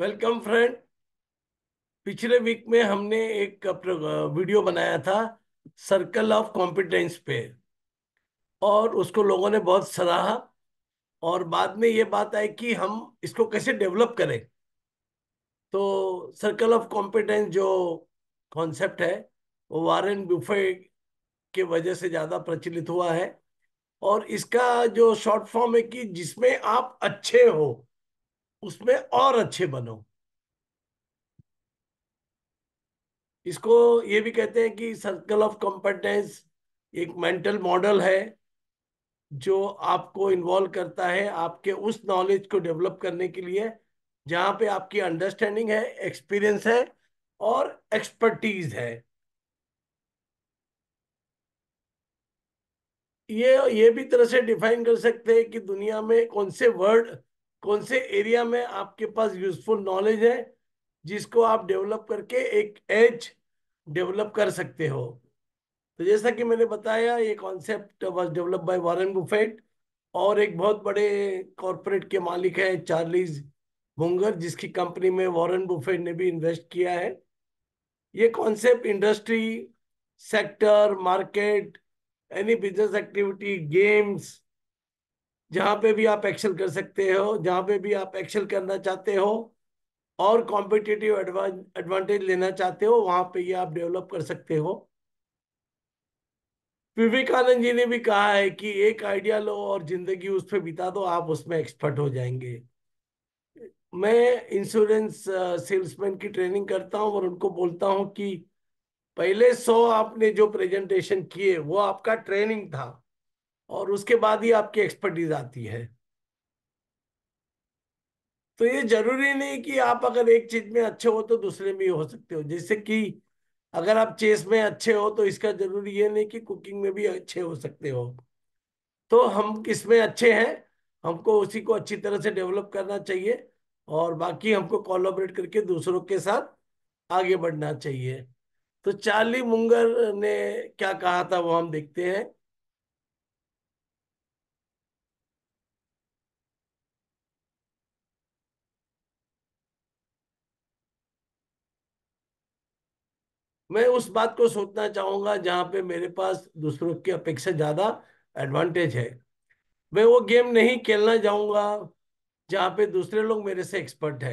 welcome friend पिछले week में हमने एक वीडियो बनाया था सर्कल ऑफ कॉम्पिटेंस पे और उसको लोगों ने बहुत सराहा और बाद में ये बात आई कि हम इसको कैसे डेवलप करें तो सर्कल ऑफ कॉम्पिटेंस जो कॉन्सेप्ट है वो वारेन बुफे के वजह से ज़्यादा प्रचलित हुआ है और इसका जो शॉर्ट फॉर्म है कि जिसमें आप अच्छे हो उसमें और अच्छे बनो इसको ये भी कहते हैं कि सर्कल ऑफ कॉम्पेटेंस एक मेंटल मॉडल है जो आपको इन्वॉल्व करता है आपके उस नॉलेज को डेवलप करने के लिए जहां पे आपकी अंडरस्टैंडिंग है एक्सपीरियंस है और एक्सपर्टीज है ये ये भी तरह से डिफाइन कर सकते हैं कि दुनिया में कौन से वर्ड कौन से एरिया में आपके पास यूजफुल नॉलेज है जिसको आप डेवलप करके एक एज डेवलप कर सकते हो तो जैसा कि मैंने बताया ये concept was develop by Warren Buffett और एक बहुत बड़े कॉरपोरेट के मालिक है चार्लीज मुंगर जिसकी कंपनी में वॉरेन बुफेट ने भी इन्वेस्ट किया है ये concept industry sector market any business activity games जहां पे भी आप एक्सेल कर सकते हो जहां पे भी आप एक्सेल करना चाहते हो और कॉम्पिटिटिव एडवांटेज लेना चाहते हो वहां पे ये आप डेवलप कर सकते हो विवेकानंद जी ने भी कहा है कि एक आइडिया लो और जिंदगी उस पर बिता दो आप उसमें एक्सपर्ट हो जाएंगे मैं इंश्योरेंस सेल्समैन की ट्रेनिंग करता हूं और उनको बोलता हूं कि पहले सौ आपने जो प्रेजेंटेशन किए वो आपका ट्रेनिंग था और उसके बाद ही आपकी एक्सपर्टीज आती है तो ये जरूरी नहीं कि आप अगर एक चीज में अच्छे हो तो दूसरे में हो सकते हो जैसे कि अगर आप चेस में अच्छे हो तो इसका जरूरी ये नहीं कि कुकिंग में भी अच्छे हो सकते हो तो हम किस में अच्छे हैं हमको उसी को अच्छी तरह से डेवलप करना चाहिए और बाकी हमको कोलोबरेट करके दूसरों के साथ आगे बढ़ना चाहिए तो चार्ली मुंगर ने क्या कहा था वो हम देखते हैं मैं उस बात को सोचना चाहूंगा जहां पे मेरे पास दूसरों की अपेक्षा ज्यादा एडवांटेज है मैं वो गेम नहीं खेलना चाहूंगा जहां पे दूसरे लोग मेरे से एक्सपर्ट है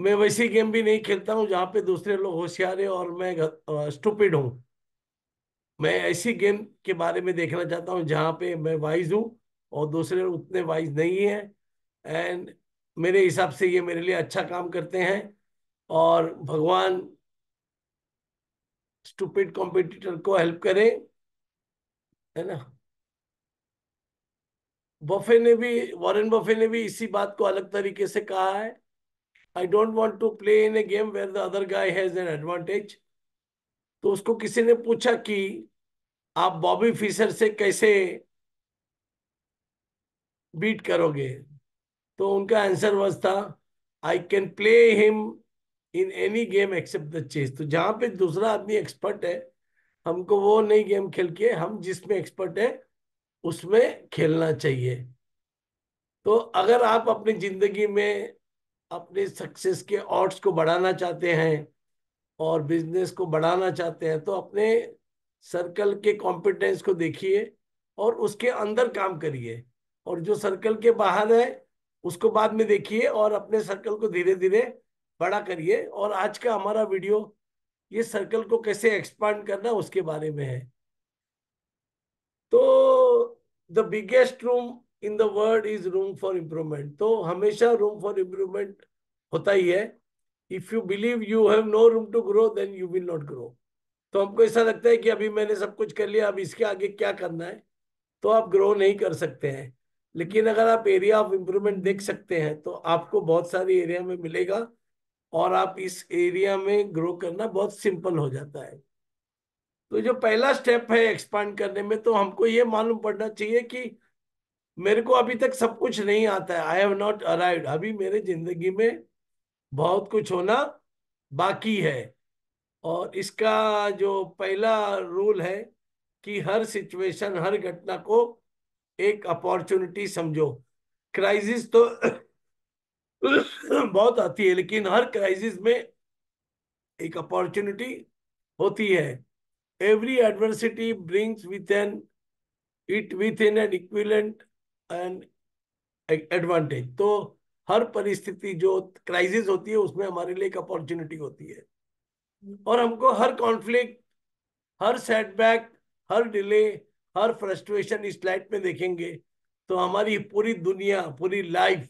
मैं वैसी गेम भी नहीं खेलता हूँ जहां पे दूसरे लोग होशियार है और मैं स्टूपिड हूँ मैं ऐसी गेम के बारे में देखना चाहता हूँ जहाँ पे मैं वाइज हूँ और दूसरे उतने वाइज नहीं है एंड मेरे हिसाब से ये मेरे लिए अच्छा काम करते हैं और भगवान स्टूपिड कॉम्पिटिटर को हेल्प करें है ना बफे ने भी वॉरेन बफे ने भी इसी बात को अलग तरीके से कहा है I don't want to play in a game where the other guy has an advantage तो उसको किसी ने पूछा कि आप बॉबी फिशर से कैसे बीट करोगे तो उनका आंसर वॉज था I can play him in any game except the chess तो जहाँ पे दूसरा आदमी एक्सपर्ट है हमको वो नई गेम खेल के हम जिसमें एक्सपर्ट है उसमें खेलना चाहिए तो अगर आप अपनी जिंदगी में अपने सक्सेस के ऑर्ड्स को बढ़ाना चाहते हैं और बिजनेस को बढ़ाना चाहते हैं तो अपने सर्कल के कॉम्पिटेंस को देखिए और उसके अंदर काम करिए और जो सर्कल के बाहर है उसको बाद में देखिए और अपने सर्कल को धीरे धीरे बड़ा करिए और आज का हमारा वीडियो ये सर्कल को कैसे एक्सपांड करना उसके बारे में है तो the biggest room in the world is room for improvement तो हमेशा रूम फॉर इम्प्रूवमेंट होता ही है if you believe you have no room to grow then you will not grow तो हमको ऐसा लगता है कि अभी मैंने सब कुछ कर लिया अब इसके आगे क्या करना है तो आप ग्रो नहीं कर सकते हैं लेकिन अगर आप एरिया ऑफ इम्प्रूवमेंट देख सकते हैं तो आपको बहुत सारे एरिया में मिलेगा और आप इस एरिया में ग्रो करना बहुत सिंपल हो जाता है तो जो पहला स्टेप है एक्सपांड करने में तो हमको ये मालूम पड़ना चाहिए कि मेरे को अभी तक सब कुछ नहीं आता है आई हैव नॉट अराइव्ड अभी मेरे जिंदगी में बहुत कुछ होना बाकी है और इसका जो पहला रूल है कि हर सिचुएशन हर घटना को एक अपॉर्चुनिटी समझो क्राइसिस तो बहुत आती है लेकिन हर क्राइसिस में एक अपॉर्चुनिटी होती है every adversity brings with an it with in an equivalent and advantage तो हर परिस्थिति जो क्राइसिस होती है उसमें हमारे लिए एक अपॉर्चुनिटी होती है और हमको हर कॉन्फ्लिक्ट हर सेटबैक हर डिले हर फ्रस्ट्रेशन इस लाइट में देखेंगे तो हमारी पूरी दुनिया पूरी लाइफ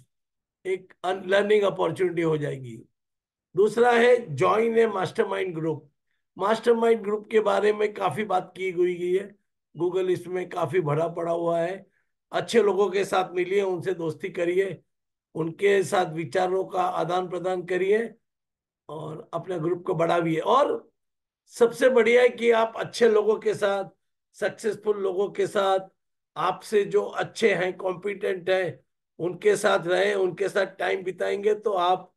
एक अनलर्निंग अपॉर्चुनिटी हो जाएगी दूसरा है join a mastermind group mastermind group के बारे में काफ़ी बात की हुई है गूगल इसमें काफ़ी भरा पड़ा हुआ है अच्छे लोगों के साथ मिलिए उनसे दोस्ती करिए उनके साथ विचारों का आदान प्रदान करिए और अपने ग्रुप को बढ़ाविए और सबसे बढ़िया है कि आप अच्छे लोगों के साथ सक्सेसफुल लोगों के साथ आपसे जो अच्छे हैं कॉम्पिटेंट हैं उनके साथ रहें उनके साथ टाइम बिताएंगे तो आप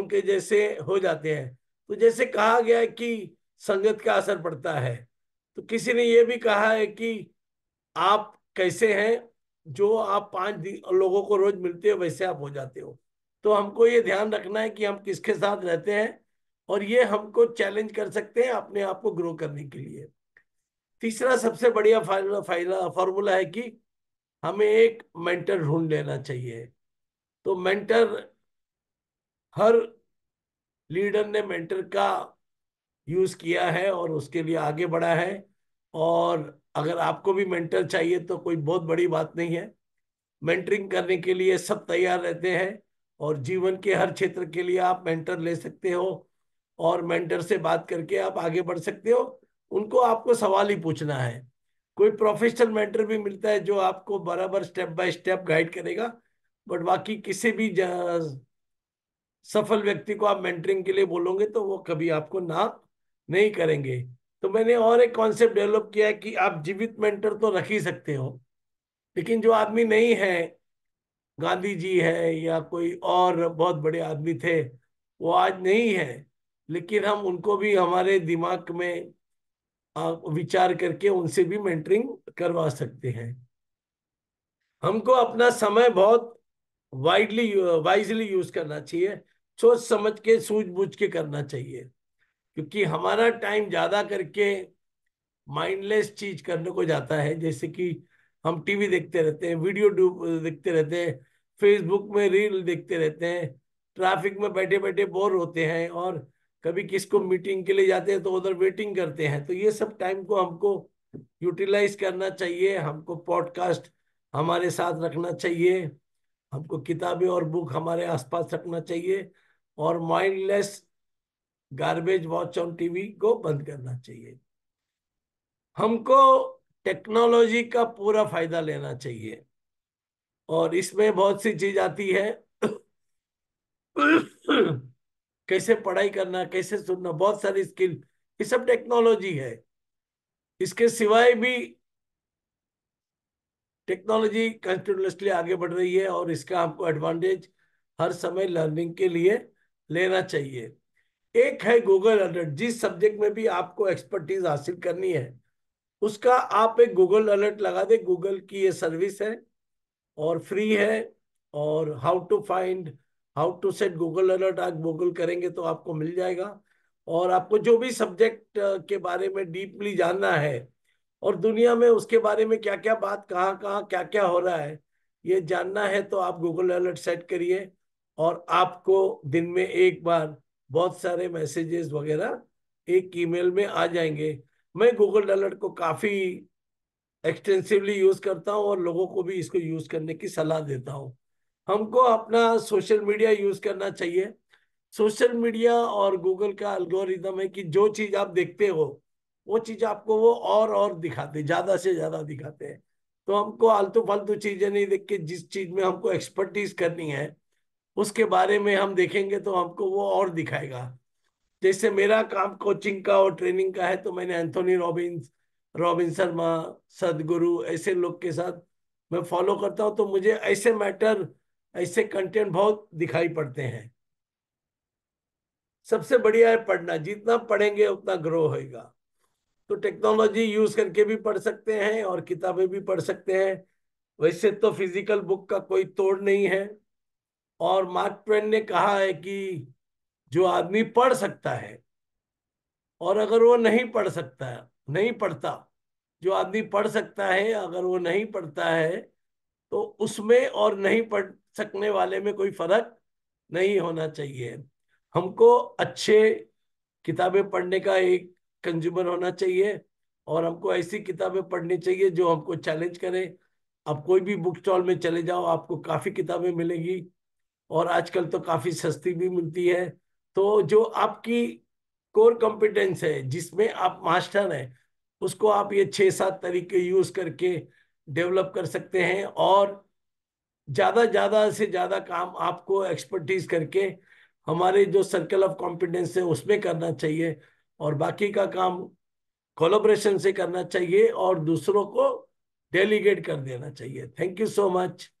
उनके जैसे हो जाते हैं तो जैसे कहा गया है कि संगत का असर पड़ता है तो किसी ने यह भी कहा है कि आप कैसे हैं जो आप पांच लोगों को रोज मिलते हो वैसे आप हो जाते हो तो हमको ये ध्यान रखना है कि हम किसके साथ रहते हैं और ये हमको चैलेंज कर सकते हैं अपने आप को ग्रो करने के लिए तीसरा सबसे बढ़िया फॉर्मूला है कि हमें एक मेंटर ढूंढ लेना चाहिए तो मेंटर हर लीडर ने मेंटर का यूज किया है और उसके लिए आगे बढ़ा है और अगर आपको भी मेंटर चाहिए तो कोई बहुत बड़ी बात नहीं है मेंटरिंग करने के लिए सब तैयार रहते हैं और जीवन के हर क्षेत्र के लिए आप मेंटर ले सकते हो और मेंटर से बात करके आप आगे बढ़ सकते हो उनको आपको सवाल ही पूछना है कोई प्रोफेशनल मेंटर भी मिलता है जो आपको बराबर स्टेप बाय स्टेप गाइड करेगा बट बाकी किसी भी सफल व्यक्ति को आप मेंटरिंग के लिए बोलोगे तो वो कभी आपको ना नहीं करेंगे तो मैंने और एक कॉन्सेप्ट डेवलप किया है कि आप जीवित मेंटर तो रख ही सकते हो लेकिन जो आदमी नहीं है गांधी जी है या कोई और बहुत बड़े आदमी थे वो आज नहीं है लेकिन हम उनको भी हमारे दिमाग में आप विचार करके उनसे भी मेंटरिंग करवा सकते हैं हमको अपना समय बहुत वाइडली वाइजली यूज करना चाहिए सोच समझ के सूझबूझ के करना चाहिए क्योंकि हमारा टाइम ज्यादा करके माइंडलेस चीज करने को जाता है जैसे कि हम टीवी देखते रहते हैं वीडियो देखते रहते हैं फेसबुक में रील देखते रहते हैं ट्रैफिक में बैठे बैठे बोर होते हैं और कभी किसको मीटिंग के लिए जाते हैं तो उधर वेटिंग करते हैं तो ये सब टाइम को हमको यूटिलाइज करना चाहिए हमको पॉडकास्ट हमारे साथ रखना चाहिए हमको किताबें और बुक हमारे आसपास रखना चाहिए और mindless garbage watch on TV को बंद करना चाहिए हमको टेक्नोलॉजी का पूरा फायदा लेना चाहिए और इसमें बहुत सी चीज आती है कैसे पढ़ाई करना कैसे सुनना बहुत सारी स्किल ये सब टेक्नोलॉजी है इसके सिवाय भी टेक्नोलॉजी कंटिन्यूसली आगे बढ़ रही है और इसका आपको एडवांटेज हर समय लर्निंग के लिए लेना चाहिए एक है गूगल अलर्ट जिस सब्जेक्ट में भी आपको एक्सपर्टीज हासिल करनी है उसका आप एक गूगल अलर्ट लगा दे गूगल की ये सर्विस है और फ्री है और how to find how to set Google alert आज गूगल करेंगे तो आपको मिल जाएगा और आपको जो भी सब्जेक्ट के बारे में डीपली जानना है और दुनिया में उसके बारे में क्या क्या बात कहाँ कहाँ क्या क्या हो रहा है ये जानना है तो आप गूगल अलर्ट सेट करिए और आपको दिन में एक बार बहुत सारे मैसेजेस वगैरह एक ईमेल में आ जाएंगे मैं गूगल अलर्ट को काफ़ी एक्सटेंसिवली यूज़ करता हूँ और लोगों को भी इसको यूज़ करने की सलाह देता हूँ हमको अपना सोशल मीडिया यूज करना चाहिए सोशल मीडिया और गूगल का अल्गोरिदम है कि जो चीज आप देखते हो वो चीज आपको वो और और दिखाते ज्यादा से ज्यादा दिखाते हैं तो हमको आलतू फालतू चीजें नहीं देख के जिस चीज में हमको एक्सपर्टीज करनी है उसके बारे में हम देखेंगे तो हमको वो और दिखाएगा जैसे मेरा काम कोचिंग का और ट्रेनिंग का है तो मैंने एंथोनी रॉबिन्स रॉबिन शर्मा सदगुरु ऐसे लोग के साथ मैं फॉलो करता हूँ तो मुझे ऐसे मैटर ऐसे कंटेंट बहुत दिखाई पड़ते हैं सबसे बढ़िया है पढ़ना जितना पढ़ेंगे उतना ग्रो होएगा तो टेक्नोलॉजी यूज करके भी पढ़ सकते हैं और किताबें भी पढ़ सकते हैं वैसे तो फिजिकल बुक का कोई तोड़ नहीं है और मार्क ट्वेन ने कहा है कि जो आदमी पढ़ सकता है और अगर वो नहीं पढ़ सकता है, नहीं पढ़ता जो आदमी पढ़ सकता है अगर वो नहीं पढ़ता है तो उसमें और नहीं पढ़ सकने वाले में कोई फर्क नहीं होना चाहिए हमको अच्छे किताबें पढ़ने का एक कंज्यूमर होना चाहिए और हमको ऐसी किताबें पढ़नी चाहिए जो हमको चैलेंज करें आप कोई भी बुक स्टॉल में चले जाओ आपको काफ़ी किताबें मिलेगी और आजकल तो काफ़ी सस्ती भी मिलती है तो जो आपकी कोर कॉम्पिटेंस है जिसमें आप मास्टर हैं उसको आप ये छः सात तरीके यूज़ करके डेवलप कर सकते हैं और ज़्यादा ज़्यादा से ज़्यादा काम आपको एक्सपर्टीज करके हमारे जो सर्कल ऑफ कॉम्पिटेंस है उसमें करना चाहिए और बाकी का काम कोलोब्रेशन से करना चाहिए और दूसरों को डेलीगेट कर देना चाहिए थैंक यू सो मच